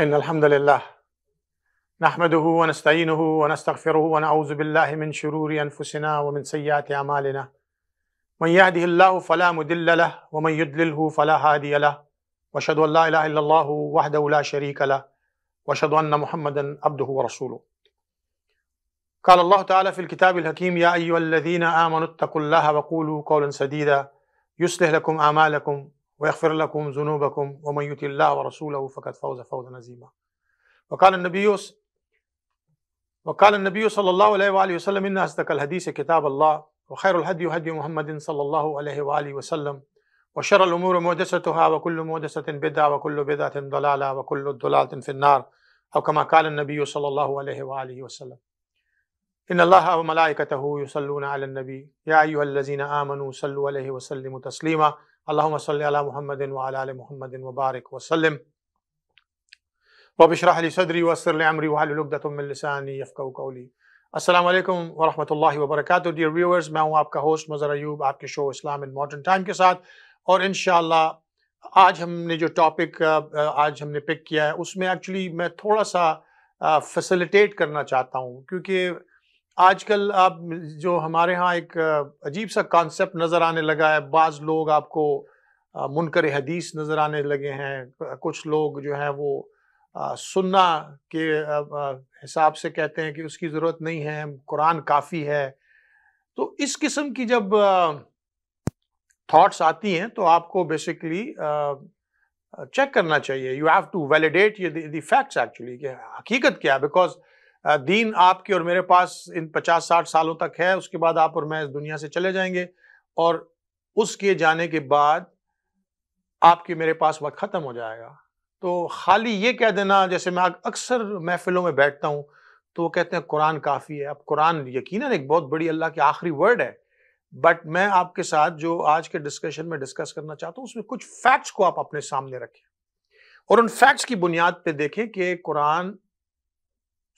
إن الحمد لله نحمده ونستعينه ونستغفره ونعوذ بالله من شرور أنفسنا ومن سيئات أعمالنا من يهده الله فلا مدل له ومن يدلله فلا هادي له وأشهد أن لا إله إلا الله وحده لا شريك له وأشهد أن محمدا عبده ورسوله قال الله تعالى في الكتاب الحكيم يا أيها الذين آمنوا اتقوا الله وقولوا قولا سديدا يصلح لكم أعمالكم ويغفر لكم ذنوبكم ومن يطع الله ورسوله فقد فوز فوزا عظيما وقال النبي وقال النبي صلى الله عليه واله وسلم ان اصدق الحديث كتاب الله وخير الهدي هدي محمد صلى الله عليه واله وسلم وشر الامور محدثاتها وكل محدثه بدعه وكل بدعه ضلاله وكل ضلاله في النار او كما قال النبي صلى الله عليه واله وسلم إن الله وملائكته يصلون على النبي يا أيها الذين آمنوا صلوا عليه وسلموا تسليما अल्लाम आपका होस्ट मज़र आपके शो इस्लाम मॉडर्न टाइम के साथ और इन आज हमने जो टॉपिक आज हमने पिक किया है उसमें एक्चुअली मैं थोड़ा सा फैसिलिटेट करना चाहता हूँ क्योंकि आजकल आप जो हमारे यहाँ एक अजीब सा कॉन्सेप्ट नज़र आने लगा है बाज़ लोग आपको मुनकर हदीस नज़र आने लगे हैं कुछ लोग जो है वो सुन्ना के हिसाब से कहते हैं कि उसकी ज़रूरत नहीं है कुरान काफ़ी है तो इस किस्म की जब थॉट्स आती हैं तो आपको बेसिकली चेक करना चाहिए यू हैव टू वैलिडेट ये फैक्ट्स एक्चुअली हकीकत क्या है बिकॉज दीन आपके और मेरे पास इन पचास साठ सालों तक है उसके बाद आप और मैं इस दुनिया से चले जाएंगे और उसके जाने के बाद आपके मेरे पास वक्त ख़त्म हो जाएगा तो खाली ये कह देना जैसे मैं अक्सर महफिलों में बैठता हूँ तो वो कहते हैं कुरान काफ़ी है अब कुरान यकीन एक बहुत बड़ी अल्लाह की आखिरी वर्ड है बट मैं आपके साथ जो आज के डिस्कशन में डिस्कस करना चाहता हूँ उसमें कुछ फैक्ट्स को आप अपने सामने रखें और उन फैक्ट्स की बुनियाद पे देखें कि कुरान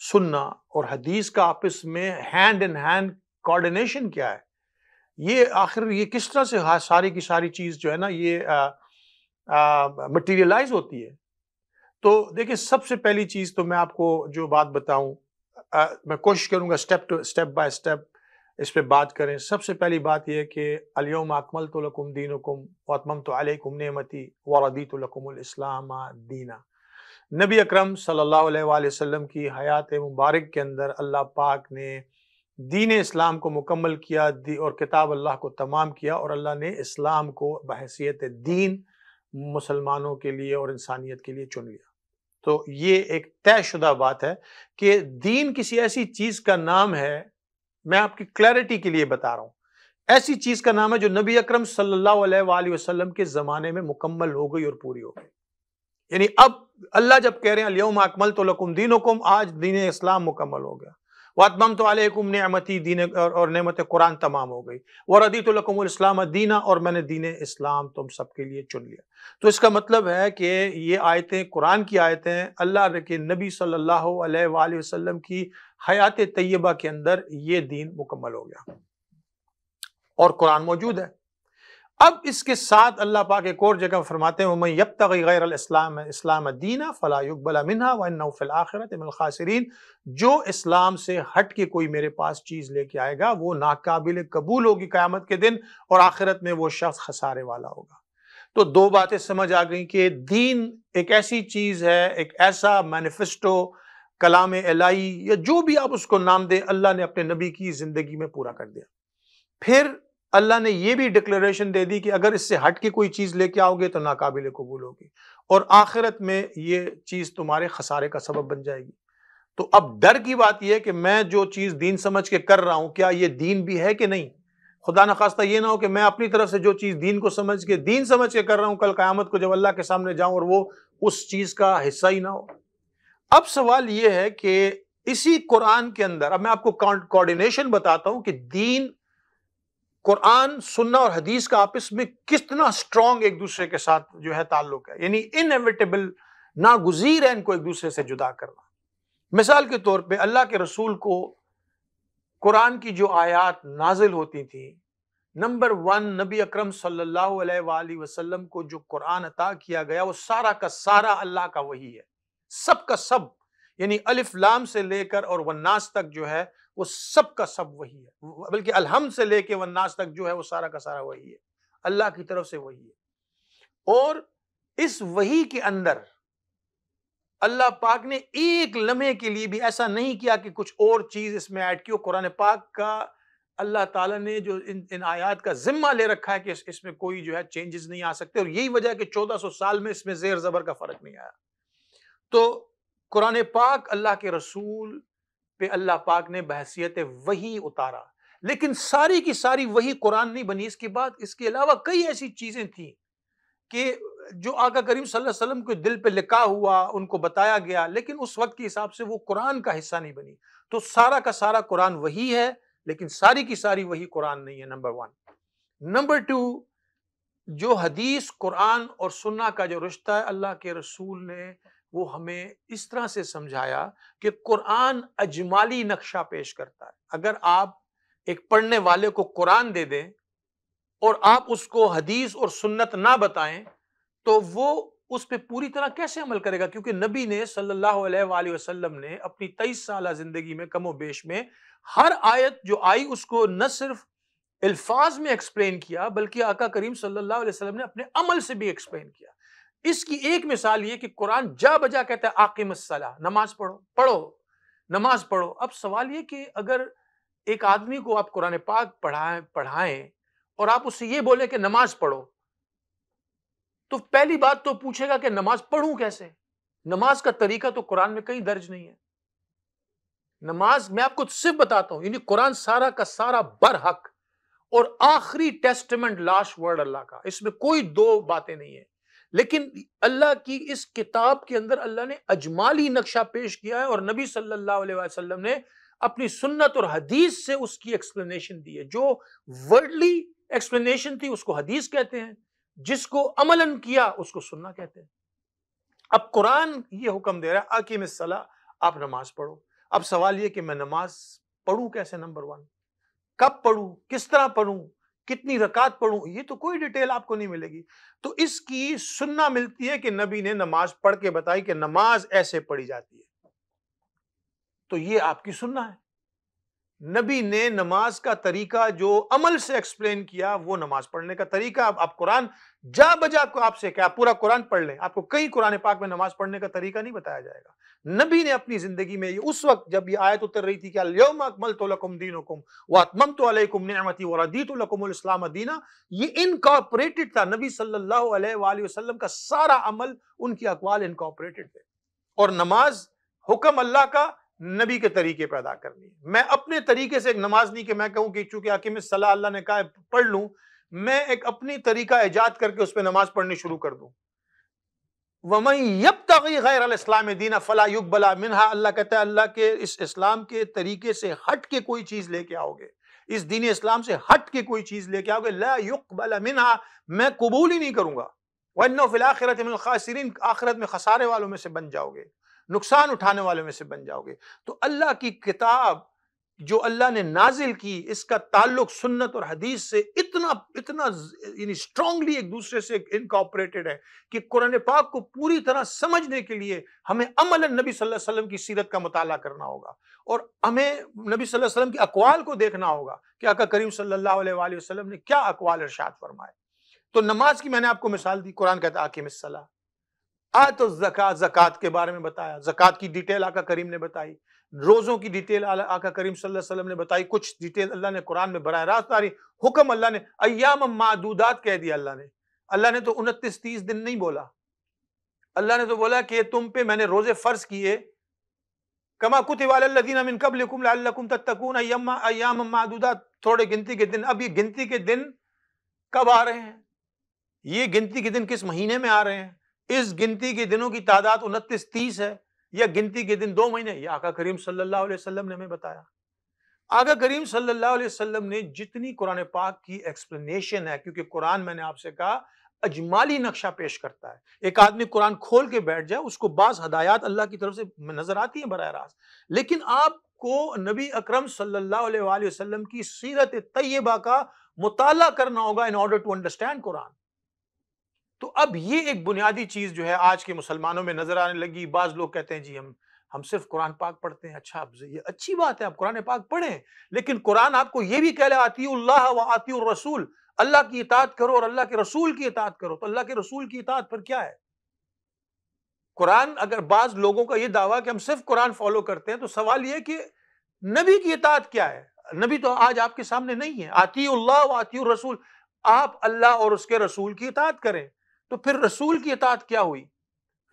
सुनना और हदीस का आपस में हैंड इन हैंड कोऑर्डिनेशन क्या है ये आखिर ये किस तरह से हाँ सारी की सारी चीज़ जो है ना ये मटेरियलाइज होती है तो देखिए सबसे पहली चीज़ तो मैं आपको जो बात बताऊं मैं कोशिश करूंगा step to step by step इस पर बात करें सबसे पहली बात यह कि अलियम अकमल तो लकुम दीन वतमम तो अलकुम नमती वरदी तो इस्लाम दीना नबी अकरम सल्लल्लाहु अलैहि वसल्लम की हयात मुबारक के अंदर अल्लाह पाक ने दीन इस्लाम को मुकम्मल किया दी और किताब अल्लाह को तमाम किया और अल्लाह ने इस्लाम को बहसीत दीन मुसलमानों के लिए और इंसानियत के लिए चुन लिया तो ये एक तयशुदा बात है कि दीन किसी ऐसी चीज़ का नाम है मैं आपकी क्लैरिटी के लिए बता रहा हूँ ऐसी चीज़ का नाम है जो नबी अक्रम सल्ला वसलम के ज़माने में मुकम्मल हो गई और पूरी हो गई यानी अब अल्लाह जब कह रहे हैं अलियम अकमल तो लकुम दीन हुकुम आज दीन इस्लाम मुकम्मल हो गया वातमाम तो अलकुम नमती दीन और, और नमत कुरान तमाम हो गई व रदी तो लकुम इस्लाम दीना और मैंने दीन इस्लाम तुम सबके लिए चुन लिया तो इसका मतलब है कि ये आयतें कुरान की आयतें अल्लाह के नबी सल्लल्लाहु अलैहि वसल्लम की हयात तय्यबा के अंदर ये दीन मुकम्मल हो गया और कुरान मौजूद है अब इसके साथ अल्लाह पाक एक और जगह फरमाते हैं मैं यब तक गैर इस्लाम इस्लाम दीना फ़लायुकबला मिन्हा वनफ़िल आखिरत मिलखासरीन जो इस्लाम से हट के कोई मेरे पास चीज़ लेके आएगा वो नाकबिल कबूल होगी क़्यामत के दिन और आखिरत में वो शख्स खसारे वाला होगा तो दो बातें समझ आ गई कि दीन एक ऐसी चीज़ है एक ऐसा मैनिफेस्टो कलाम एलाई या जो भी आप उसको नाम दें अल्लाह ने अपने नबी की ज़िंदगी में पूरा कर दिया फिर अल्लाह ने यह भी डिक्लेरेशन दे दी कि अगर इससे हट के कोई चीज़ लेके आओगे तो नाकाबिल कबूल होगी और आखिरत में ये चीज़ तुम्हारे खसारे का सबब बन जाएगी तो अब डर की बात यह है कि मैं जो चीज़ दीन समझ के कर रहा हूं क्या ये दीन भी है कि नहीं खुदा न खास्ता ये ना हो कि मैं अपनी तरफ से जो चीज़ दीन को समझ के दीन समझ के कर रहा हूँ कल क़्यामत को जब अल्लाह के सामने जाऊँ और वो उस चीज़ का हिस्सा ही ना हो अब सवाल ये है कि इसी कुरान के अंदर अब मैं आपको कॉर्डिनेशन बताता हूं कि दीन कुरान सुन्ना और हदीस का आपस में कितना स्ट्रांग एक दूसरे के साथ जो है ताल्लुक है यानी इनएविटेबल नागुजीर है इनको एक दूसरे से जुदा करना मिसाल के तौर पे अल्लाह के रसूल को कुरान की जो आयात नाजिल होती थी नंबर वन नबी अक्रम सल्लल्लाहु को जो कुरान अता किया गया वो सारा का सारा अल्लाह का वही है सब का सब यानी अलिफ लाम से लेकर और वन्नास तक जो है वो सब का सब वही है बल्कि अलहम से लेके वन्नास तक जो है वो सारा का सारा वही है अल्लाह की तरफ से वही है और इस वही के अंदर अल्लाह पाक ने एक लम्हे के लिए भी ऐसा नहीं किया कि कुछ और चीज़ इसमें ऐड की कुरान पाक का अल्लाह ताला ने जो इन इन आयात का जिम्मा ले रखा है कि इस, इसमें कोई जो है चेंजेस नहीं आ सकते और यही वजह है कि 1400 साल में इसमें जेर ज़बर का फ़र्क नहीं आया तो कुरान पाक अल्लाह के रसूल पे अल्लाह पाक ने बहसीत वही उतारा लेकिन सारी की सारी वही कुरान नहीं बनी इसके बाद इसके अलावा कई ऐसी चीज़ें थीं कि जो आका करीम सल्लल्लाहु अलैहि वसल्लम के दिल पे लिखा हुआ उनको बताया गया लेकिन उस वक्त के हिसाब से वो कुरान का हिस्सा नहीं बनी तो सारा का सारा कुरान वही है लेकिन सारी की सारी वही कुरान नहीं है नंबर वन नंबर टू जो हदीस कुरान और सुन्ना का जो रिश्ता है अल्लाह के रसूल ने वो हमें इस तरह से समझाया कि कुरान अजमाली नक्शा पेश करता है अगर आप एक पढ़ने वाले को कुरान दे दें और आप उसको हदीस और सुन्नत ना बताएं तो वो उस पर पूरी तरह कैसे अमल करेगा क्योंकि नबी ने सल्लल्लाहु अलैहि वसल्लम ने अपनी तेईस साल जिंदगी में कमो बेश में हर आयत जो आई उसको न सिर्फ अल्फाज में एक्सप्लेन किया बल्कि आका करीम सल्लल्लाहु अलैहि वसल्लम ने अपने अमल से भी एक्सप्लेन किया इसकी एक मिसाल ये कि कुरान जा बजा कहता है आकिम सलाह नमाज पढ़ो पढ़ो नमाज पढ़ो अब सवाल ये कि अगर एक आदमी को आप कुरान पाक पढ़ाएं पढ़ाएं और आप उससे ये बोले कि नमाज पढ़ो तो पहली बात तो पूछेगा कि नमाज पढ़ूं कैसे नमाज का तरीका तो कुरान में कहीं दर्ज नहीं है नमाज मैं आपको सिर्फ बताता हूं यानी कुरान सारा का सारा बरहक और आखिरी टेस्टमेंट लास्ट वर्ड अल्लाह का इसमें कोई दो बातें नहीं है लेकिन अल्लाह की इस किताब के अंदर अल्लाह ने अजमाली नक्शा पेश किया है और नबी सल्लल्लाहु अलैहि वसल्लम ने अपनी सुन्नत और हदीस से उसकी एक्सप्लेनेशन दी है जो वर्डली एक्सप्लेनेशन थी उसको हदीस कहते हैं जिसको अमलन किया उसको सुनना कहते हैं अब कुरान ये हुक्म दे रहा है आकिम सलाह आप नमाज पढ़ो अब सवाल ये कि मैं नमाज पढ़ू कैसे नंबर वन कब पढ़ू किस तरह पढ़ू कितनी रकात पढ़ूं ये तो कोई डिटेल आपको नहीं मिलेगी तो इसकी सुनना मिलती है कि नबी ने नमाज पढ़ के बताई कि नमाज ऐसे पढ़ी जाती है तो ये आपकी सुनना है नबी ने नमाज का तरीका जो अमल से एक्सप्लेन किया वो नमाज पढ़ने का तरीका अब आप कुरान जा बजा को आपसे क्या पूरा कुरान पढ़ लें आपको कई कुरान पाक में नमाज पढ़ने का तरीका नहीं बताया जाएगा नबी ने अपनी जिंदगी में ये उस वक्त जब ये आयत उतर रही थी कि दीनकुम दीना ये इनकॉपरेटेड था नबी सल्लाम का सारा अमल उनकी अकवाल इनकॉपरेटेड थे और नमाज हुक्म अल्लाह का नबी के तरीके पैदा अदा करनी है मैं अपने तरीके से एक नमाज नहीं कि मैं कहूं कि चूंकि आकिम सलाह अल्लाह ने कहा पढ़ लूं मैं एक अपनी तरीका ईजाद करके उस पर नमाज पढ़नी शुरू कर दूं वमई यब तगी गैर इस्लाम दीन फला युग बला मिनहा अल्लाह कहता है अल्लाह के इस इस्लाम के तरीके से हट के कोई चीज़ लेके आओगे इस दीन इस्लाम से हट के कोई चीज़ लेके आओगे ला युग बला मिनहा मैं कबूल ही नहीं करूँगा वन फिलआखरत आखिरत में खसारे वालों में से बन जाओगे नुकसान उठाने वालों में से बन जाओगे तो अल्लाह की किताब जो अल्लाह ने नाजिल की इसका ताल्लुक सुन्नत और हदीस से इतना इतना यानी स्ट्रांगली एक दूसरे से इनकॉपरेटेड है कि कुरान पाक को पूरी तरह समझने के लिए हमें अमल नबी सल्लल्लाहु अलैहि वसल्लम की सीरत का मुताला करना होगा और हमें नबी सल्लल्लाहु अलैहि वसल्लम के अकवाल को देखना होगा कि आका करीम सल्लल्लाहु अलैहि वसल्लम ने क्या अकवाल इरशाद फरमाए तो नमाज की मैंने आपको मिसाल दी कुरान कहता आकिम सलाह तो जक़ात जक़ात के बारे में बताया जक़ात की डिटेल आका करीम ने बताई रोज़ों की डिटेल आका करीम सल्लल्लाहु अलैहि वसल्लम ने बताई कुछ डिटेल अल्लाह ने कुरान में बनाया रास्त तारी हुक्म अल्लाह ने अयाम मादूदात कह दिया अल्लाह ने अल्लाह ने तो उनतीस तीस दिन नहीं बोला अल्लाह ने तो बोला कि तुम पे मैंने रोज़े फ़र्ज किए कमा कुत कबलकुम अयाम थोड़े गिनती के दिन अब ये गिनती के दिन कब आ रहे हैं ये गिनती के दिन किस महीने में आ रहे हैं इस गिनती के दिनों की तादाद उनतीस तीस है या गिनती के दिन दो महीने या आका करीम सल्लल्लाहु अलैहि वसल्लम ने हमें बताया आका करीम सल्लल्लाहु अलैहि वसल्लम ने जितनी कुरान पाक की एक्सप्लेनेशन है क्योंकि कुरान मैंने आपसे कहा अजमाली नक्शा पेश करता है एक आदमी कुरान खोल के बैठ जाए उसको बास हदायत अल्लाह की तरफ से नजर आती है बर रास्त लेकिन आपको नबी अक्रम सल्लल्लाहु की सीरत तय्यबा का मुताला करना होगा in order to understand Quran तो अब ये एक बुनियादी चीज जो है आज के मुसलमानों में नजर आने लगी बाज लोग कहते हैं जी हम हम सिर्फ कुरान पाक पढ़ते हैं अच्छा आप ये अच्छी बात है आप कुरान पाक पढ़ें लेकिन कुरान आपको ये भी कहला आती अल्लाह व आती रसूल अल्लाह की इतात करो और अल्लाह के रसूल की इतात करो तो अल्लाह के रसूल की इतात पर क्या है कुरान अगर बाज लोगों का ये दावा कि हम सिर्फ कुरान फॉलो करते हैं तो सवाल ये कि नबी की इतात क्या है नबी तो आज आपके सामने नहीं है आती अल्लाह व आती रसूल आप अल्लाह और उसके रसूल की इतात करें तो फिर रसूल की अतात क्या हुई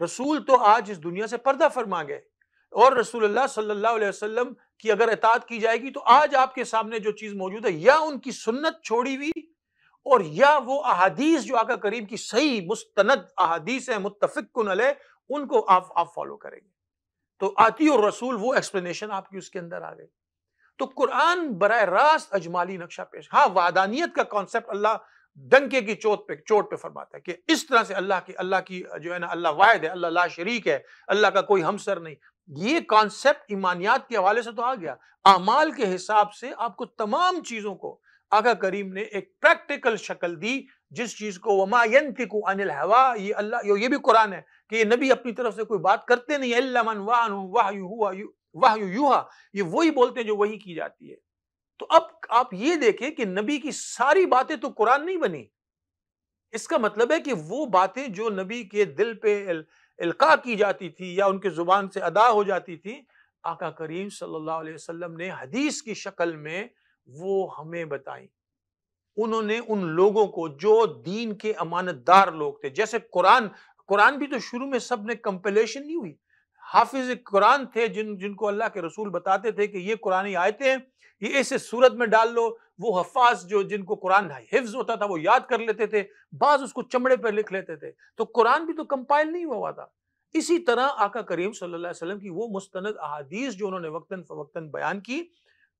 रसूल तो आज इस दुनिया से पर्दा फरमा गए और रसूल सल्लल्लाहु अलैहि वसल्लम की अगर अतात की जाएगी तो आज आपके सामने जो चीज़ मौजूद है या उनकी सुन्नत छोड़ी हुई और या वो अहादीस जो आका करीम की सही मुस्तनद अहादीस है मुतफिक उनको आप आप फॉलो करेंगे तो आती और रसूल वो एक्सप्लेनेशन आपकी उसके अंदर आ गई तो कुरान बर रास्त अजमाली नक्शा पेश हाँ वादानियत का कॉन्सेप्ट अल्लाह डंके की चोट पे चोट पे फरमाता है कि इस तरह से अल्लाह की अल्लाह की जो है ना अल्लाह वायद है अल्लाह ला शरीक है अल्लाह का कोई हमसर नहीं ये कॉन्सेप्ट ईमानियात के हवाले से तो आ गया अमाल के हिसाब से आपको तमाम चीज़ों को आका करीम ने एक प्रैक्टिकल शक्ल दी जिस चीज़ को वमायंतिकु अनिल हवा ये अल्लाह ये भी कुरान है कि ये नबी अपनी तरफ से कोई बात करते नहीं है वाह वाह ये वही बोलते हैं जो वही की जाती है तो अब आप ये देखें कि नबी की सारी बातें तो कुरान नहीं बनी इसका मतलब है कि वो बातें जो नबी के दिल पे इल, इल्का की जाती थी या उनके ज़ुबान से अदा हो जाती थी आका करीम सल्लल्लाहु अलैहि वसल्लम ने हदीस की शक्ल में वो हमें बताई उन्होंने उन लोगों को जो दीन के अमानतदार लोग थे जैसे कुरान कुरान भी तो शुरू में सब ने कंपलेशन नहीं हुई हाफिज कुरान थे जिन जिनको अल्लाह के रसूल बताते थे कि ये कुरानी आयतें ये ऐसे सूरत में डाल लो वो हफाज जो जिनको कुरान हिफ्ज होता था वो याद कर लेते थे बाज उसको चमड़े पर लिख लेते थे तो कुरान भी तो कंपाइल नहीं हुआ था इसी तरह आका करीम सल्लाम की वो मुस्तंद अहादीस जो उन्होंने वक्ता फ़वक्ता बयान की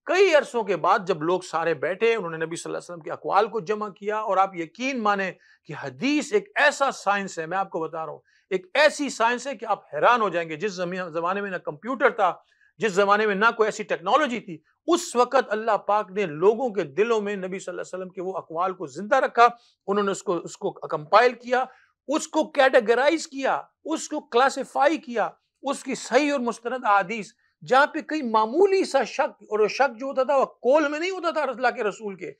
कई अरसों के बाद जब लोग सारे बैठे उन्होंने नबी सल्लल्लाहु अलैहि वसल्लम के अकवाल को जमा किया और आप यकीन माने कि हदीस एक ऐसा साइंस है मैं आपको बता रहा हूँ एक ऐसी साइंस है कि आप हैरान हो जाएंगे जिस जमाने में ना कंप्यूटर था जिस जमाने में ना कोई ऐसी टेक्नोलॉजी थी उस वक़्त अल्लाह पाक ने लोगों के दिलों में नबी सल्लल्लाहु अलैहि वसल्लम के वो अकवाल को जिंदा रखा उन्होंने उसको उसको कंपाइल किया उसको कैटेगराइज किया उसको क्लासीफाई किया उसकी सही और मुस्तरद आदीस जहाँ पे कई मामूली सा शक और शक जो होता था वह कोल में नहीं होता था अल्लाह के रसूल के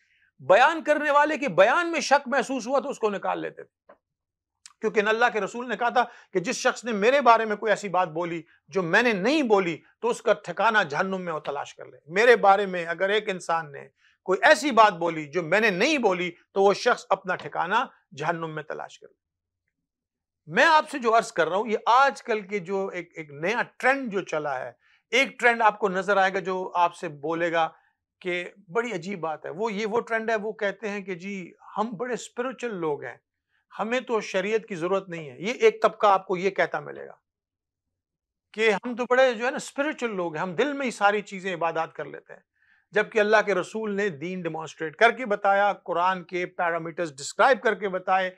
बयान करने वाले के बयान में शक महसूस हुआ तो उसको निकाल लेते थे क्योंकि अल्लाह के रसूल ने कहा था कि जिस शख्स ने मेरे बारे में कोई ऐसी बात बोली जो मैंने नहीं बोली तो उसका ठिकाना जहन्नुम में वो तलाश कर ले मेरे बारे में अगर एक इंसान ने कोई ऐसी बात बोली जो मैंने नहीं बोली तो वो शख्स अपना ठिकाना जहन्नुम में तलाश कर ले मैं आपसे जो अर्ज कर रहा हूं ये आजकल के जो एक एक नया ट्रेंड जो चला है एक ट्रेंड आपको नजर आएगा जो आपसे बोलेगा कि बड़ी अजीब बात है वो ये वो ट्रेंड है वो कहते हैं कि जी हम बड़े स्पिरिचुअल लोग हैं हमें तो शरीयत की जरूरत नहीं है ये एक तबका आपको ये कहता मिलेगा कि हम तो बड़े जो है ना स्पिरिचुअल लोग हैं हम दिल में ही सारी चीज़ें इबादत कर लेते हैं जबकि अल्लाह के रसूल ने दीन डिमॉन्स्ट्रेट करके बताया कुरान के पैरामीटर्स डिस्क्राइब करके बताए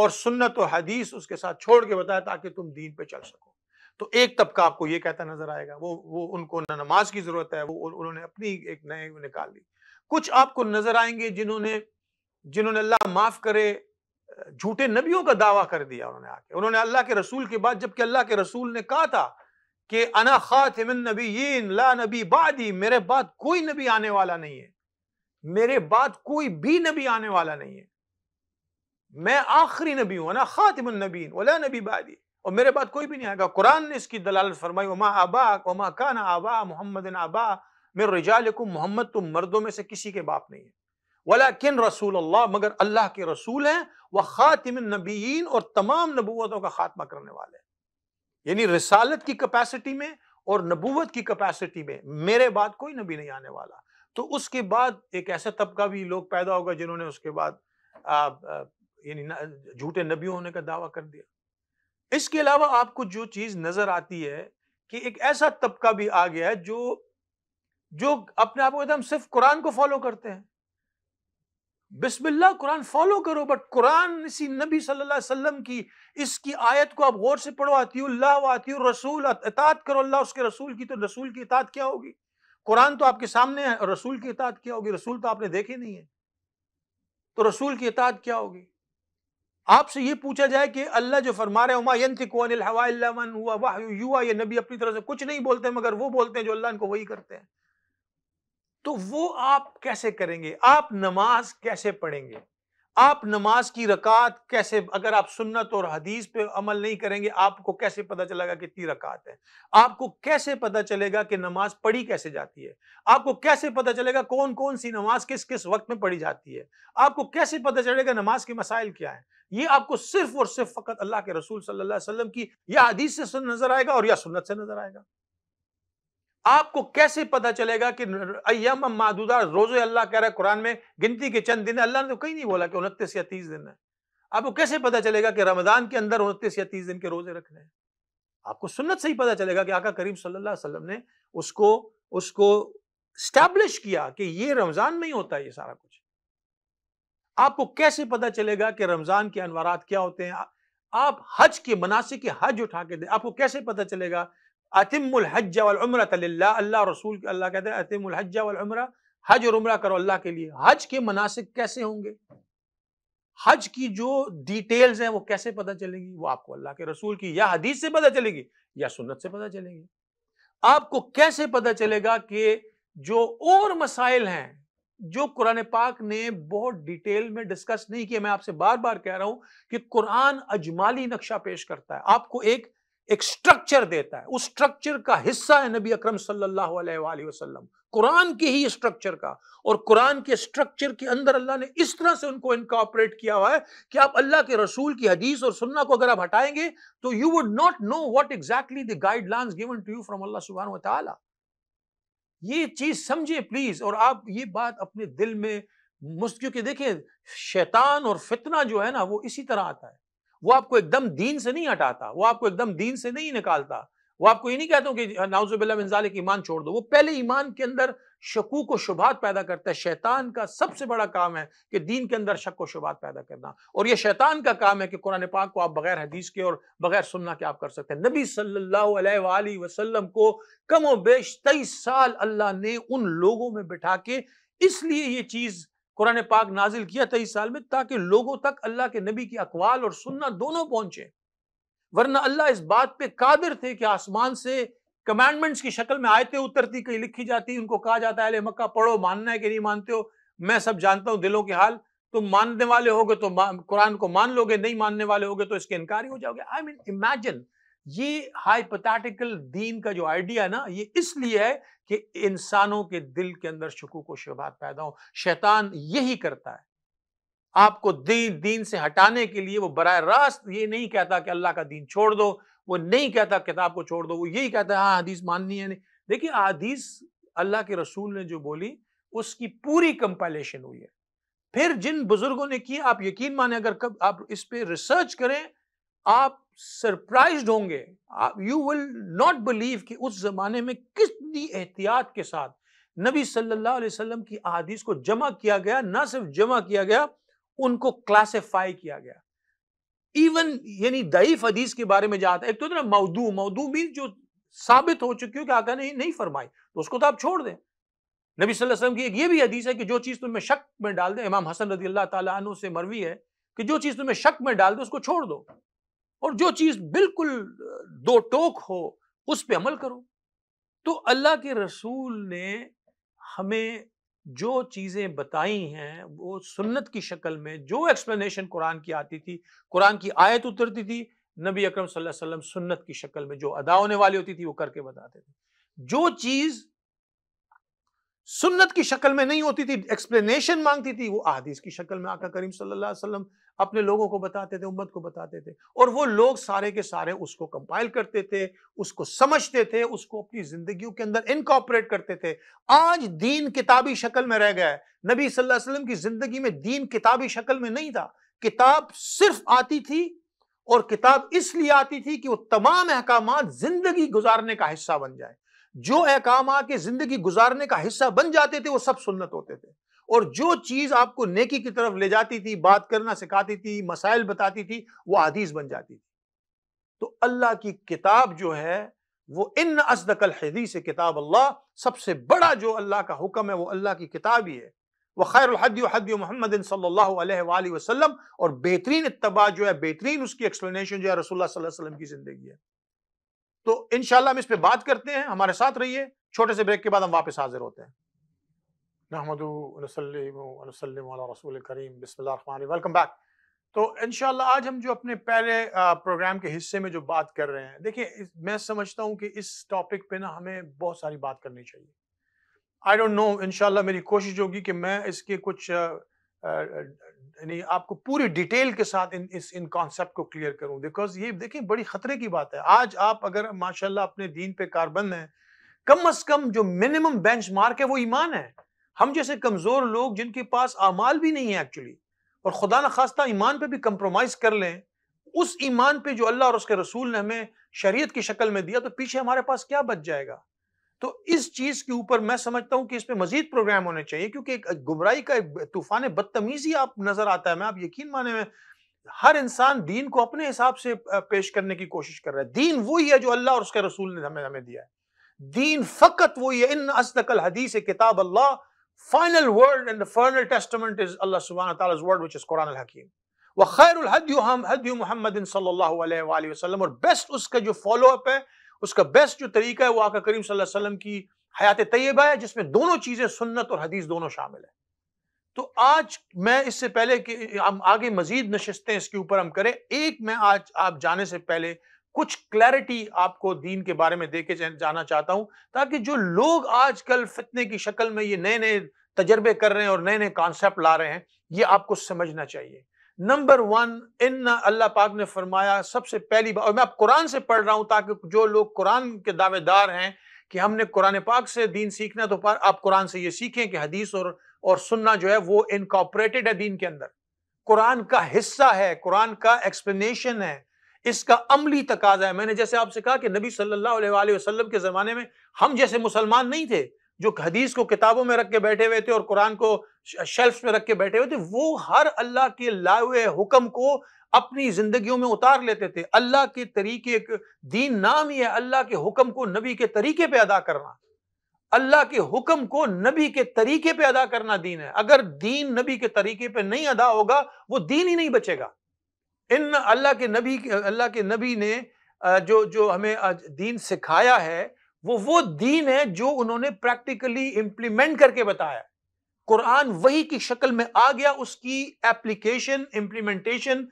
और सुन्नत और हदीस उसके साथ छोड़ के बताया ताकि तुम दीन पे चल सको तो एक तबका आपको ये कहता नजर आएगा वो वो उनको न नमाज की ज़रूरत है वो उन्होंने अपनी एक नए निकाल ली कुछ आपको नजर आएंगे जिन्होंने जिन्होंने अल्लाह माफ़ करे झूठे नबियों का दावा कर दिया उन्होंने आके उन्होंने अल्लाह के रसूल के बाद जबकि अल्लाह के रसूल ने कहा था कि अना खातिमिन नबी ला नबी बादी मेरे बाद कोई नबी आने वाला नहीं है मेरे बाद कोई भी नबी आने वाला नहीं है मैं आखिरी नबी हूं अना खातिमिन नबीन वला नबी बादी और मेरे बाद कोई भी नहीं आएगा कुरान ने इसकी दलालत फरमाई उमा आबाक उमा काना आबा मोहम्मद आबा मेरे रिजाल मोहम्मद तुम मर्दों में से किसी के बाप नहीं है वला किन रसूल अल्लाह मगर अल्लाह के रसूल हैं व ख़ातिम नबीन और तमाम नबूवतों का खात्मा करने वाले हैं यानी रसालत की कैपेसिटी में और नबूवत की कैपेसिटी में मेरे बाद कोई नबी नहीं आने वाला तो उसके बाद एक ऐसा तबका भी लोग पैदा होगा जिन्होंने उसके बाद यानी झूठे नबी होने का दावा कर दिया इसके अलावा आपको जो चीज़ नज़र आती है कि एक ऐसा तबका भी आ गया है जो जो अपने आप को हम सिर्फ कुरान को फॉलो करते हैं बिस्मिल्लाह कुरान फॉलो करो बट कुरान इसी नबी सल्लल्लाहु अलैहि वसल्लम की इसकी आयत को आप गौर से पढ़ो अतील्लाह आती रसूल इतात करो अल्लाह उसके रसूल की तो रसूल की इतात क्या होगी कुरान तो आपके सामने है रसूल की इतात क्या होगी रसूल तो आपने देखे नहीं है तो रसूल की इतात क्या होगी आपसे ये पूछा जाए कि अल्लाह जो फरमा रहे हमायन हुआ वाह ये नबी अपनी तरह से कुछ नहीं बोलते मगर वो बोलते हैं जो अल्लाह इनको वही करते हैं तो वो आप कैसे करेंगे आप नमाज कैसे पढ़ेंगे आप नमाज की रकात कैसे अगर आप सुन्नत और हदीस पे अमल नहीं करेंगे आपको कैसे पता चलेगा कितनी रकात है आपको कैसे पता चलेगा कि नमाज पढ़ी कैसे जाती है आपको कैसे पता चलेगा कौन कौन सी नमाज किस किस वक्त में पढ़ी जाती है आपको कैसे पता चलेगा नमाज के मसाइल क्या है ये आपको सिर्फ और सिर्फ फकत अल्लाह के रसूल सल्लल्लाहु अलैहि वसल्लम की या हदीस से नजर आएगा और या सुन्नत से नजर आएगा आपको कैसे पता चलेगा कि अयम मादूदा रोजे अल्लाह कह रहा है कुरान में गिनती के चंद दिन अल्लाह ने तो कहीं नहीं बोला कि उनतीस या तीस दिन है आपको कैसे पता चलेगा कि रमजान के अंदर उनतीस या तीस दिन के रोजे रखने हैं आपको सुन्नत से ही पता चलेगा कि आका करीम सल्लल्लाहु अलैहि वसल्लम ने उसको उसको स्टैब्लिश किया कि ये रमजान में ही होता है ये सारा कुछ आपको कैसे पता चलेगा कि रमजान के अनवरात क्या होते हैं आप हज के मनासिक के हज उठा के दे आपको कैसे पता चलेगा अतिम अतिमहज वमरा तल्ला अल्लाह रसूल अल्लाह कहते हैं अतिम अतिमहज वमरा हज और उम्र करो अल्लाह के लिए हज के मुनासिब कैसे होंगे हज की जो डिटेल्स हैं वो कैसे पता चलेगी वो आपको अल्लाह के रसूल की या हदीस से पता चलेगी या सुन्नत से पता चलेगी आपको कैसे पता चलेगा कि जो और मसाइल हैं जो कुरान पाक ने बहुत डिटेल में डिस्कस नहीं किया मैं आपसे बार बार कह रहा हूं कि कुरान अजमाली नक्शा पेश करता है आपको एक एक स्ट्रक्चर देता है उस स्ट्रक्चर का हिस्सा है नबी अकरम सल्लल्लाहु अलैहि वसल्लम कुरान के ही स्ट्रक्चर का और कुरान के स्ट्रक्चर के अंदर अल्लाह ने इस तरह से उनको इनकॉपरेट किया हुआ है कि आप अल्लाह के रसूल की हदीस और सुन्ना को अगर आप हटाएंगे तो you would not know what exactly the guidelines given to you from Allah सुबहान तआला ये चीज समझे प्लीज और आप ये बात अपने दिल में मुस्क क्योंकि देखिए शैतान और फितना जो है ना वो इसी तरह आता है वो आपको एकदम दीन से नहीं हटाता वो आपको एकदम दीन से नहीं निकालता वो आपको ये नहीं कहता कि हाँ, नाउजुबिल्लाजालिक ईमान छोड़ दो वो पहले ईमान के अंदर शकू को शुभात पैदा करता है शैतान का सबसे बड़ा काम है कि दीन के अंदर शक को शुभात पैदा करना और ये शैतान का काम है कि कुरान पाक को आप बगैर हदीस के और बगैर सुनना के आप कर सकते हैं नबी सल्लल्लाहु वसलम को कम व बेश तेईस साल अल्लाह ने उन लोगों में बिठा के इसलिए ये चीज़ कुरान पाक नाजिल किया तेईस साल में ताकि लोगों तक अल्लाह के नबी की अकवाल और सुनना दोनों पहुंचे वरना अल्लाह इस बात पे कादिर थे कि आसमान से कमांडमेंट्स की शक्ल में आयतें उतरती कहीं लिखी जाती उनको कहा जाता है मक्का पढ़ो मानना है कि नहीं मानते हो मैं सब जानता हूँ दिलों के हाल तुम मानने वाले होगे तो कुरान को मान लोगे नहीं मानने वाले होगे तो इसके इनकारी हो जाओगे आई मीन इमेजिन ये हाइपोथेटिकल दीन का जो आइडिया है ना ये इसलिए है कि इंसानों के दिल के अंदर शकूक व शुबात पैदा हो शैतान यही करता है आपको दीन दीन से हटाने के लिए वो बर रास्त ये नहीं कहता कि अल्लाह का दीन छोड़ दो वो नहीं कहता किताब को छोड़ दो वो यही कहता है हाँ हदीस माननी है नहीं देखिए हदीस अल्लाह के रसूल ने जो बोली उसकी पूरी कंपाइलेशन हुई है फिर जिन बुजुर्गों ने की आप यकीन माने अगर कब आप इस पर रिसर्च करें आप सरप्राइज होंगे आप यू विल नॉट बिलीव कि उस जमाने में कितनी एहतियात के साथ नबी सल्लल्लाहु अलैहि वसल्लम की अदीस को जमा किया गया ना सिर्फ जमा किया गया उनको क्लासिफाई किया गया इवन यानी दईफ हदीस के बारे में जाता है एक तो ना मऊदू मऊदू भी जो साबित हो चुकी हो कि आका ने नहीं फरमाई तो उसको तो आप छोड़ दें नबी सल्लल्लाहु अलैहि वसल्लम की एक ये भी हदीस है कि जो चीज़ तुम्हें शक में डाल दें इमाम हसन रजी अल्लाह तु से मरवी है कि जो चीज़ तुम्हें शक में डाल दो उसको छोड़ दो और जो चीज बिल्कुल दो टोक हो उस पर अमल करो तो अल्लाह के रसूल ने हमें जो चीज़ें बताई हैं वो सुन्नत की शक्ल में जो एक्सप्लेनेशन कुरान की आती थी कुरान की आयत उतरती थी नबी अकरम सल्लल्लाहु अलैहि वसल्लम सुन्नत की शक्ल में जो अदा होने वाली होती थी वो करके बताते थे जो चीज़ सुन्नत की शक्ल में नहीं होती थी एक्सप्लेनेशन मांगती थी वो आदिस की शक्ल में आका करीम सल्लल्लाहु अलैहि वसल्लम अपने लोगों को बताते थे उम्मत को बताते थे और वो लोग सारे के सारे उसको कंपाइल करते थे उसको समझते थे उसको अपनी जिंदगी के अंदर इनकॉपरेट करते थे आज दीन किताबी शक्ल में रह गया है नबी सल्लल्लाहु अलैहि वसल्लम की जिंदगी में दीन किताबी शक्ल में नहीं था किताब सिर्फ आती थी और किताब इसलिए आती थी कि वो तमाम अहकाम जिंदगी गुजारने का हिस्सा बन जाए जो अहकाम के जिंदगी गुजारने का हिस्सा बन जाते थे वो सब सुन्नत होते थे और जो चीज आपको नेकी की तरफ ले जाती थी बात करना सिखाती थी मसाइल बताती थी वो हदीस बन जाती थी तो अल्लाह की किताब जो है वो इन असदकल हदीस किताब अल्लाह सबसे बड़ा जो अल्लाह का हुक्म है वो अल्लाह की किताब ही है वह खैरहद मोहम्मद वसल्लम और बेहतरीन इतबा जो है बेहतरीन उसकी एक्सप्लेनेशन जो है रसुल्लाम की ज़िंदगी है तो इनशाला हम इस पर बात करते हैं हमारे साथ रहिए छोटे से ब्रेक के बाद हम वापस हाजिर होते हैं नहमदनसल्ला रसूल करीम बिस्मिल्लाहमान वेलकम बैक तो इन आज हम जो अपने पहले प्रोग्राम के हिस्से में जो बात कर रहे हैं देखिए मैं समझता हूँ कि इस टॉपिक पे ना हमें बहुत सारी बात करनी चाहिए आई डोंट नो इन मेरी कोशिश होगी कि मैं इसके कुछ यानी आपको पूरी डिटेल के साथ इन इस इन कॉन्सेप्ट को क्लियर करूँ बिकॉज ये देखिए बड़ी खतरे की बात है आज आप अगर माशाल्लाह अपने दीन पे कारबंद हैं कम अज कम जो मिनिमम बेंच मार्क है वो ईमान है हम जैसे कमज़ोर लोग जिनके पास अमाल भी नहीं है एक्चुअली और खुदा न खास्ता ईमान पर भी कंप्रोमाइज़ कर लें उस ईमान पे जो अल्लाह और उसके रसूल ने हमें शरीयत की शक्ल में दिया तो पीछे हमारे पास क्या बच जाएगा तो इस चीज़ के ऊपर मैं समझता हूं कि इस पर मजीद प्रोग्राम होने चाहिए क्योंकि एक गुमराही का तूफान बदतमीजी आप नज़र आता है मैं आप यकीन माने में हर इंसान दीन को अपने हिसाब से पेश करने की कोशिश कर रहा है दीन वही है जो अल्लाह और उसके रसूल ने हमें हमें दिया है दीन फ़कत वही है इन असदकल हदीस किताब अल्लाह final word and the final testament is Allah subhanahu wa ta'ala's word, which is Quran al Hakim. वखैर हदय मोहम्मद वसल्लम और बेस्ट उसका जो फॉलोअप है उसका बेस्ट जो तरीका है वो आका करीम वसल्लम की हयात तय्यबा है जिसमें दोनों चीज़ें सुन्नत और हदीस दोनों शामिल है तो आज मैं इससे पहले कि हम आगे मजीद नशस्तें इसके ऊपर हम करें एक मैं आज आप जाने से पहले कुछ क्लैरिटी आपको दीन के बारे में दे के जाना चाहता हूं ताकि जो लोग आजकल फितने की शक्ल में ये नए नए तजर्बे कर रहे हैं और नए नए कॉन्सेप्ट ला रहे हैं ये आपको समझना चाहिए नंबर वन इन अल्लाह पाक ने फरमाया सबसे पहली बार और मैं आप कुरान से पढ़ रहा हूं ताकि जो लोग कुरान के दावेदार हैं कि हमने कुरान पाक से दीन सीखना तो पर आप कुरान से ये सीखें कि हदीस और और सुनना जो है वो इनकॉपरेटेड है दीन के अंदर कुरान का हिस्सा है कुरान का एक्सप्लेनेशन है इसका अमली तकाजा है मैंने जैसे आपसे कहा कि नबी सल्लल्लाहु अलैहि वसल्लम के ज़माने में हम जैसे मुसलमान नहीं थे जो हदीस को किताबों में रख के बैठे हुए थे और कुरान को शेल्फ में रख के बैठे हुए थे वो हर अल्लाह के लाए हुए हुक्म को अपनी जिंदगियों में उतार लेते थे अल्लाह के तरीके दीन नाम ही है अल्लाह के हुक्म को नबी के तरीके पे अदा करना अल्लाह के हुक्म को नबी के तरीके पे अदा करना दीन है अगर दीन नबी के तरीके पे नहीं अदा होगा वो दीन ही नहीं बचेगा इन अल्लाह के नबी अल्लाह के नबी ने जो जो हमें दीन सिखाया है वो वो दीन है जो उन्होंने प्रैक्टिकली इम्प्लीमेंट करके बताया कुरान वही की शक्ल में आ गया उसकी एप्लीकेशन इम्प्लीमेंटेशन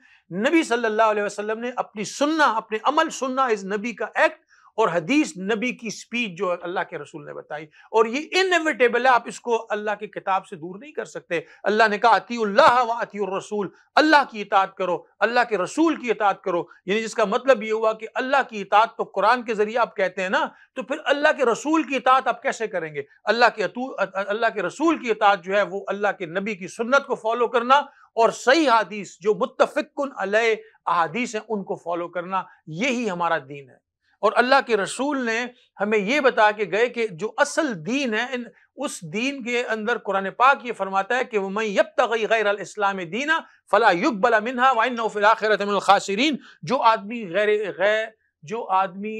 नबी सल्लल्लाहु अलैहि वसल्लम ने अपनी सुनना अपने अमल सुनना इस नबी का एक्ट और हदीस नबी की स्पीच जो अल्लाह के रसूल ने बताई और ये इनएविटेबल है आप इसको अल्लाह की किताब से दूर नहीं कर सकते अल्लाह ने कहा अतील्लाह व अती रसूल अल्लाह की इतात करो अल्लाह के रसूल की इतात करो यानी जिसका मतलब ये हुआ कि अल्लाह की इतात तो कुरान के जरिए आप कहते हैं ना तो फिर अल्लाह के रसूल की इतात आप कैसे करेंगे अल्लाह के अल्लाह के रसूल की इतात जो है वो अल्लाह के नबी की सुन्नत को फॉलो करना और सही हदीस जो मुतफ़िकन अलय अदीस हैं उनको फॉलो करना यही हमारा दीन है और अल्लाह के रसूल ने हमें ये बता के गए कि जो असल दीन है इन उस दीन के अंदर कुरान पाक ये फरमाता है कि मैं यब तक गैर इस्लाम दीना फ़ला युबला मिनहा वाइन फ़िलाखरतमिलखासरीन जो आदमी गैर गैर जो आदमी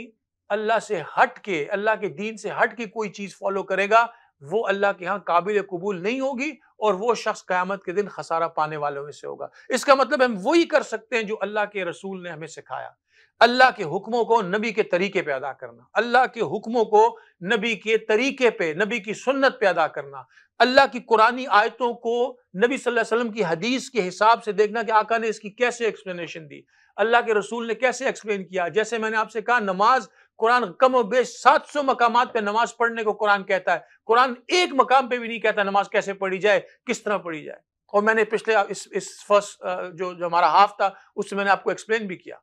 अल्लाह से हट के अल्लाह के दीन से हट के कोई चीज़ फॉलो करेगा वो अल्लाह के यहाँ काबिल कबूल नहीं होगी और वो शख्स क़्यामत के दिन खसारा पाने वालों में से होगा इसका मतलब हम वही कर सकते हैं जो अल्लाह के रसूल ने हमें सिखाया अल्लाह के हुक्मों को नबी के तरीके पे अदा करना अल्लाह के हुक्मों को नबी के तरीके पे नबी की सुन्नत पे अदा करना अल्लाह की कुरानी आयतों को नबी सल्लल्लाहु अलैहि वसल्लम की हदीस के हिसाब से देखना कि आका ने इसकी कैसे एक्सप्लेनेशन दी अल्लाह के रसूल ने कैसे एक्सप्लेन किया जैसे मैंने आपसे कहा नमाज कुरान कम और बेश सात सौ मकाम पर नमाज पढ़ने को कुरान कहता है कुरान एक मकाम पर भी नहीं कहता नमाज कैसे पढ़ी जाए किस तरह पढ़ी जाए और मैंने पिछले इस इस फर्स्ट जो जो हमारा हाफ था उससे मैंने आपको एक्सप्लेन भी किया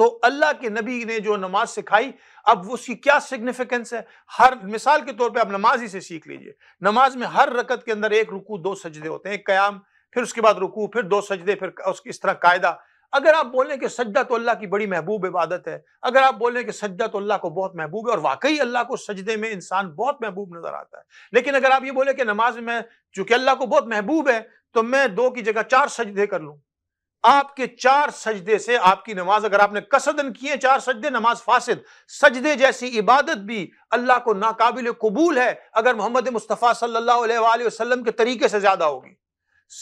तो अल्लाह के नबी ने जो नमाज सिखाई अब उसकी क्या सिग्निफिकेंस है हर मिसाल के तौर पे आप नमाज ही से सीख लीजिए नमाज में हर रकत के अंदर एक रुकू दो सजदे होते हैं एक क्याम फिर उसके बाद रुकू फिर दो सजदे फिर उसकी इस तरह कायदा अगर आप बोलें कि सजदा तो अल्लाह की बड़ी महबूब इबादत है अगर आप बोलें कि सजदा तो अल्लाह को बहुत महबूब है और वाकई अल्लाह को सजदे में इंसान बहुत महबूब नजर आता है लेकिन अगर आप ये बोले कि नमाज में चूंकि अल्लाह को बहुत महबूब है तो मैं दो की जगह चार सजदे कर लूँ आपके चार सजदे से आपकी नमाज अगर आपने कसदन किए चार सजदे नमाज फासिद सजदे जैसी इबादत भी अल्लाह को नाकाबिल कबूल है अगर मोहम्मद मुस्तफ़ा सल्लल्लाहु अलैहि वसल्लम के तरीके से ज्यादा होगी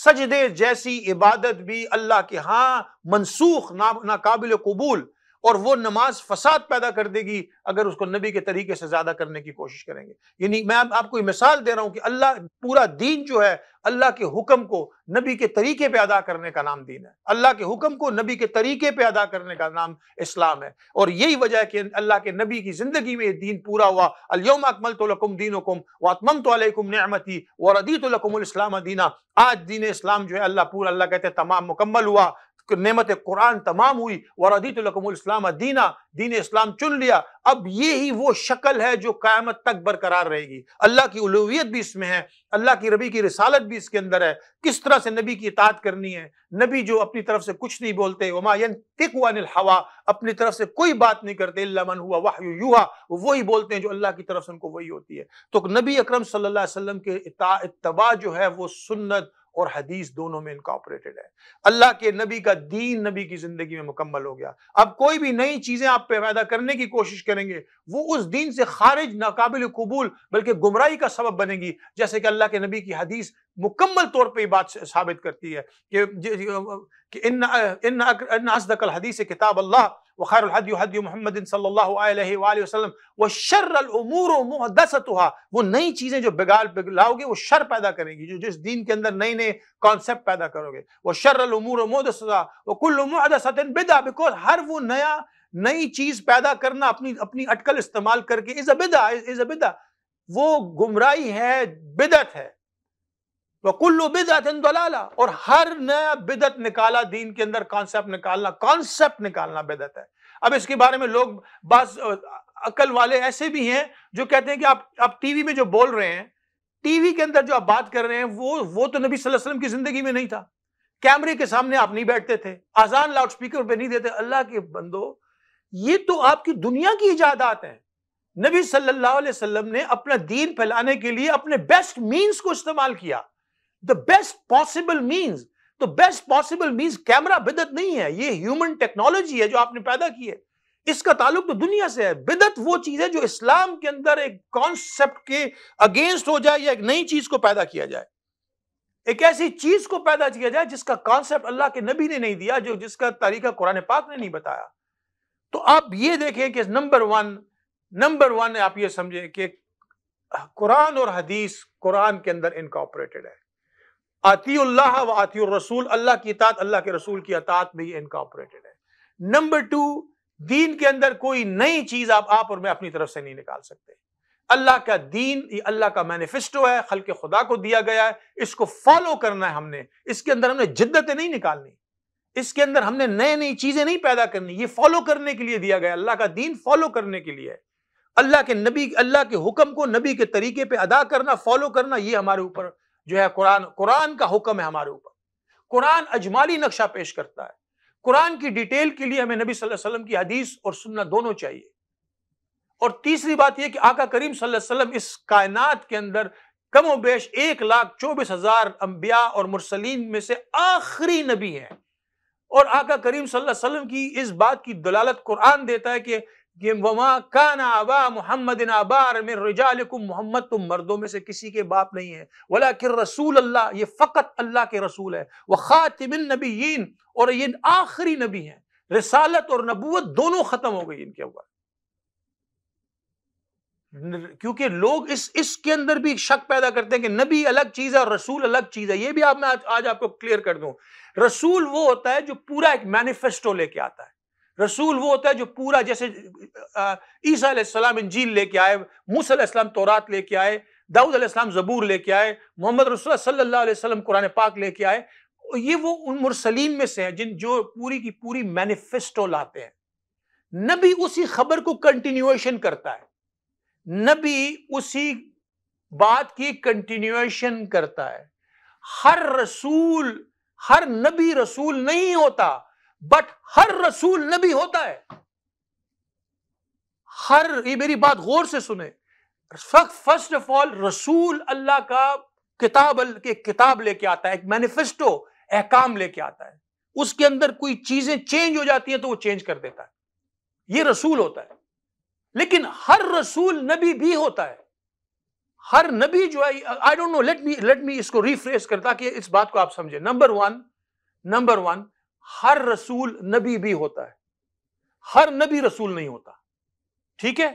सजदे जैसी इबादत भी अल्लाह के हाँ मनसूख ना नाकाबिल कबूल और वो नमाज फसाद पैदा कर देगी अगर उसको नबी के तरीके से ज्यादा करने की कोशिश करेंगे यानी मैं आप, आपको मिसाल दे रहा हूं कि अल्लाह पूरा दीन जो है अल्लाह के हुक्म को नबी के तरीके पे अदा करने का नाम दीन है अल्लाह के हुक्म को नबी के तरीके पे अदा करने का नाम इस्लाम है और यही वजह है कि अल्लाह के नबी की जिंदगी में दीन पूरा हुआ अल्यम अकमल तो तोलकुम दीनकुम वातमम तोलकुम नमती वरदी तोलकुम इस्लाम दीना आज दीन इस्लाम जो है अल्लाह पूरा अल्लाह कहते तमाम मुकम्मल हुआ नमत कुरान तमाम हुई वरदीतलकमस्लाम दीना दीन इस्लाम चुन लिया अब ये ही वो शक्ल है जो क़्यामत तक बरकरार रहेगी अल्लाह की उलूियत भी इसमें है अल्लाह की रबी की रिसालत भी इसके अंदर है किस तरह से नबी की इतात करनी है नबी जो अपनी तरफ से कुछ नहीं बोलते वमायन तिकवानिल हवा अपनी तरफ से कोई बात नहीं करते मन हुआ वाह युहा वही बोलते हैं जो अल्लाह की तरफ से उनको वही होती है तो नबी अक्रम सल्ला वसलम के इतबा जो है वो सुन्नत और हदीस दोनों में इनकॉपरेटेड है अल्लाह के नबी का दीन नबी की जिंदगी में मुकम्मल हो गया अब कोई भी नई चीजें आप पे पैदा करने की कोशिश करेंगे वो उस दीन से खारिज नाकाबिल कबूल बल्कि गुमराही का सबब बनेगी जैसे कि अल्लाह के नबी की हदीस मुकम्मल तौर पर बात साबित करती है कि इन इन इन, हदीस किताब अल्लाह وخير الهدي هدي मोहम्मद सल्लल्लाहु अलैहि वाले वसल्लम व शर्रल उमूर मुहदसतुहा वो नई चीज़ें जो बिगाड़ बिगलाओगे वो शर पैदा करेंगी जो जिस दीन के अंदर नए नए कॉन्सेप्ट पैदा करोगे वह शर्रल उमूर मुहदसतुहा व कुल मुहदसत बिदा बिकॉज हर वो नया नई चीज़ पैदा करना अपनी अपनी अटकल इस्तेमाल करके इज़ अ बिदा इज़ अ बिदा वो गुमराही है बिदत है वकुल्लु बिदत दलाला और हर नया बिदत निकाला दीन के अंदर कॉन्सेप्ट निकालना कॉन्सेप्ट निकालना बिदत है अब इसके बारे में लोग बस अकल वाले ऐसे भी हैं जो कहते हैं कि आप आप टीवी में जो बोल रहे हैं टीवी के अंदर जो आप बात कर रहे हैं वो वो तो नबी वसल्लम की जिंदगी में नहीं था कैमरे के सामने आप नहीं बैठते थे आजान लाउड स्पीकर पे नहीं देते अल्लाह के बंदो ये तो आपकी दुनिया की इजादात है नबी सल्लल्लाहु अलैहि वसल्लम ने अपना दीन फैलाने के लिए अपने बेस्ट मीन्स को इस्तेमाल किया द बेस्ट पॉसिबल मीन्स तो बेस्ट पॉसिबल मीन्स कैमरा बिदत नहीं है ये ह्यूमन टेक्नोलॉजी है जो आपने पैदा की है इसका ताल्लुक तो दुनिया से है बिदत वो चीज है जो इस्लाम के अंदर एक कॉन्सेप्ट के अगेंस्ट हो जाए या एक नई चीज को पैदा किया जाए एक ऐसी चीज को पैदा किया जाए जिसका कॉन्सेप्ट अल्लाह के नबी ने नहीं दिया जो जिसका तरीका कुरान पाक ने नहीं बताया तो आप ये देखें कि नंबर वन नंबर वन आप ये समझें कि कुरान और हदीस कुरान के अंदर इनकॉपरेटेड है अतील्लाह व अती रसूल अल्लाह की अतात अल्लाह के रसूल की अतात में ये इनकॉपरेटेड है नंबर टू दीन के अंदर कोई नई चीज आप आप और मैं अपनी तरफ से नहीं निकाल सकते अल्लाह का दीन ये अल्लाह का मैनिफेस्टो है खल के खुदा को दिया गया है इसको फॉलो करना है हमने इसके अंदर हमने जिद्दतें नहीं निकालनी इसके अंदर हमने नए नई चीजें नहीं पैदा करनी ये फॉलो करने के लिए दिया गया अल्लाह का दीन फॉलो करने के लिए अल्लाह के नबी अल्लाह के हुक्म को नबी के तरीके पे अदा करना फॉलो करना ये हमारे ऊपर जो है कुरान कुरान का हुक्म है हमारे ऊपर कुरान अजमाली नक्शा पेश करता है कुरान की डिटेल के लिए हमें नबी सल्लल्लाहु अलैहि वसल्लम की हदीस और सुनना दोनों चाहिए और तीसरी बात यह कि आका करीम सल्लल्लाहु अलैहि वसल्लम इस कायनात के अंदर कमो बेश एक लाख चौबीस हजार अम्बिया और मुरसलीन में से आखिरी नबी हैं और आका करीम सल्लल्लाहु अलैहि वसल्लम की इस बात की दलालत कुरान देता है कि कि वमा काना आबा मोहम्मद आबार में रजालकुम मोहम्मद तुम मर्दों में से किसी के बाप नहीं है वाला कि रसूल अल्लाह ये फ़कत अल्लाह के रसूल है व ख़ातिबिन नबीन और ये आखिरी नबी हैं रसालत और नबूत दोनों ख़त्म हो गई इनके ऊपर क्योंकि लोग इस इसके अंदर भी शक पैदा करते हैं कि नबी अलग चीज़ है और रसूल अलग चीज़ है ये भी आप मैं आज, आज आपको क्लियर कर दूं रसूल वो होता है जो पूरा एक मैनिफेस्टो लेके आता है रसूल वो होता है जो पूरा जैसे ईसा इंजील लेके आए मूसम तोरात लेके आए दाऊद अलैहिस्सलाम जबूर लेके आए मोहम्मद रसूल सल्लाम कुरान पाक लेके आए ये वो उन मुरसलीन में से हैं जिन जो पूरी की पूरी मैनिफेस्टो लाते हैं नबी उसी खबर को कंटिन्यूएशन करता है नबी उसी बात की कंटिन्यूएशन करता है हर रसूल हर नबी रसूल नहीं होता बट हर रसूल नबी होता है हर ये मेरी बात गौर से सुने फर्स्ट ऑफ ऑल रसूल अल्लाह का किताब के किताब लेके आता है एक मैनिफेस्टो अहकाम लेके आता है उसके अंदर कोई चीजें चेंज हो जाती हैं तो वो चेंज कर देता है ये रसूल होता है लेकिन हर रसूल नबी भी होता है हर नबी जो है I don't know let me let me इसको रिफ्रेश करता कि इस बात को आप समझे नंबर वन नंबर वन हर रसूल नबी भी होता है हर नबी रसूल नहीं होता ठीक है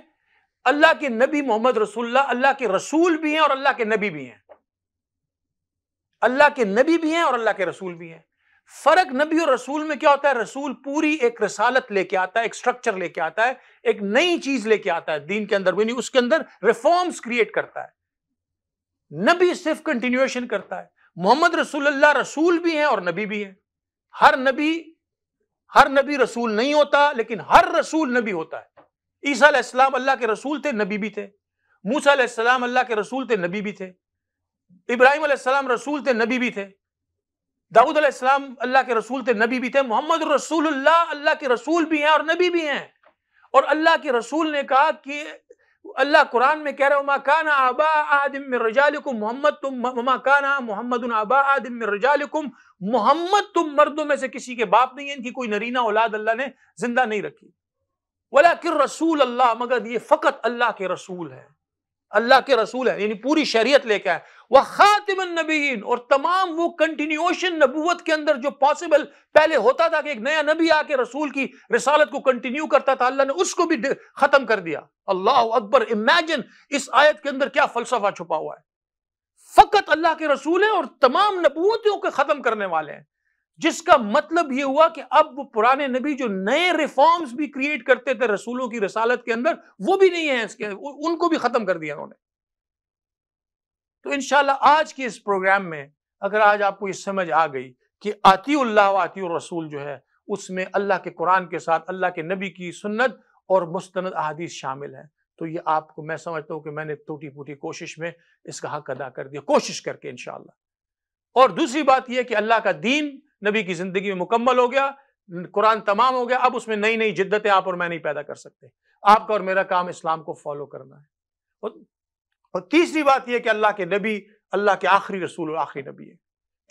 अल्लाह के नबी मोहम्मद रसुल्ला अल्लाह के रसूल भी हैं और अल्लाह के नबी भी हैं अल्लाह के नबी भी हैं और अल्लाह के रसूल भी हैं फर्क नबी और रसूल में क्या होता है रसूल पूरी एक रसालत लेके आता है एक स्ट्रक्चर लेके आता है एक नई चीज लेके आता है दीन के अंदर भी नहीं उसके अंदर रिफॉर्म्स क्रिएट करता है नबी सिर्फ कंटिन्यूएशन करता है मोहम्मद रसूलुल्लाह रसूल भी हैं और नबी भी हैं हर नबी हर नबी रसूल नहीं होता लेकिन हर रसूल नबी होता है ईसा अलैहिस्सलाम अल्लाह के रसूल थे नबी भी थे मूसा अल्लाह के रसूल थे नबी भी थे इब्राहिम अलैहिस्सलाम रसूल थे नबी भी थे दाऊद अलैहिस्सलाम अल्लाह के रसूल थे नबी भी थे मोहम्मद रसूलुल्लाह अल्लाह के रसूल भी हैं और नबी भी हैं और अल्लाह के रसूल ने कहा कि अल्लाह कुरान में कह रहे हो मकान आबा आदम रजालकुम मोहम्मद तुम माकाना मोहम्मद आबा आदम रजालकुम मोहम्मद तुम मर्दों में से किसी के बाप नहीं है इनकी कोई नरीना औलाद अल्लाह ने जिंदा नहीं रखी वाला कि रसूल अल्लाह मगर ये फ़कत अल्लाह के रसूल है अल्लाह के रसूल है यानी पूरी शरीयत लेके आए वह खातिम नबीन और तमाम वो कंटिन्यूशन नबूवत के अंदर जो पॉसिबल पहले होता था कि एक नया नबी आके रसूल की रिसालत को कंटिन्यू करता था अल्लाह ने उसको भी खत्म कर दिया अल्लाह अकबर इमेजिन इस आयत के अंदर क्या फलसफा छुपा हुआ है फकत अल्लाह के रसूल है और तमाम नबूतों को खत्म करने वाले हैं जिसका मतलब यह हुआ कि अब वो पुराने नबी जो नए रिफॉर्म्स भी क्रिएट करते थे रसूलों की रसालत के अंदर वो भी नहीं है इसके उनको भी खत्म कर दिया उन्होंने तो इनशाला आज के इस प्रोग्राम में अगर आज आपको ये समझ आ गई कि आती आती रसूल जो है उसमें अल्लाह के कुरान के साथ अल्लाह के नबी की सुन्नत और मुस्तंद अहादीस शामिल है तो ये आपको मैं समझता हूं कि मैंने टूटी फूटी कोशिश में इसका हक अदा कर दिया कोशिश करके इन और दूसरी बात यह कि अल्लाह का दीन नबी की जिंदगी में मुकम्मल हो गया कुरान तमाम हो गया अब उसमें नई नई जिद्दतें आप और मैं नहीं पैदा कर सकते आपका और मेरा काम इस्लाम को फॉलो करना है और, तीसरी बात यह कि अल्लाह के नबी अल्लाह के आखिरी रसूल और आखिरी नबी है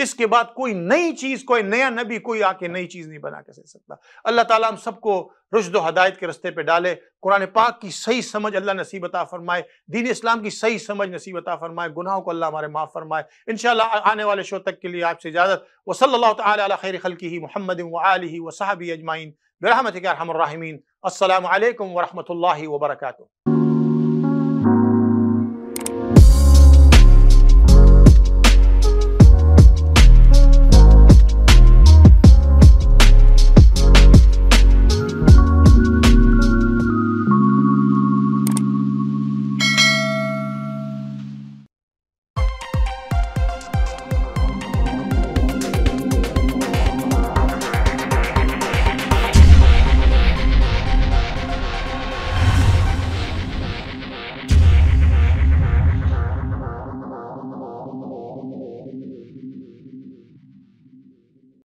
इसके बाद कोई नई चीज कोई नया नबी कोई आके नई चीज नहीं बना के दे सकता अल्लाह ताला हम सबको रुशद हदायत के रस्ते पे डाले कुरान पाक की सही समझ अल्लाह नसीबता फरमाए दीन इस्लाम की सही समझ नसीबता फरमाए गुनाहों को अल्लाह हमारे माफ़ फरमाए इन आने वाले शो तक के लिए आपसे इजाज़त वसल्ला खैर तैर खल की मोहम्मद वाली वसाबी अजमाइन बरहमत के रहमीन अल्लाम वरहमल वर्का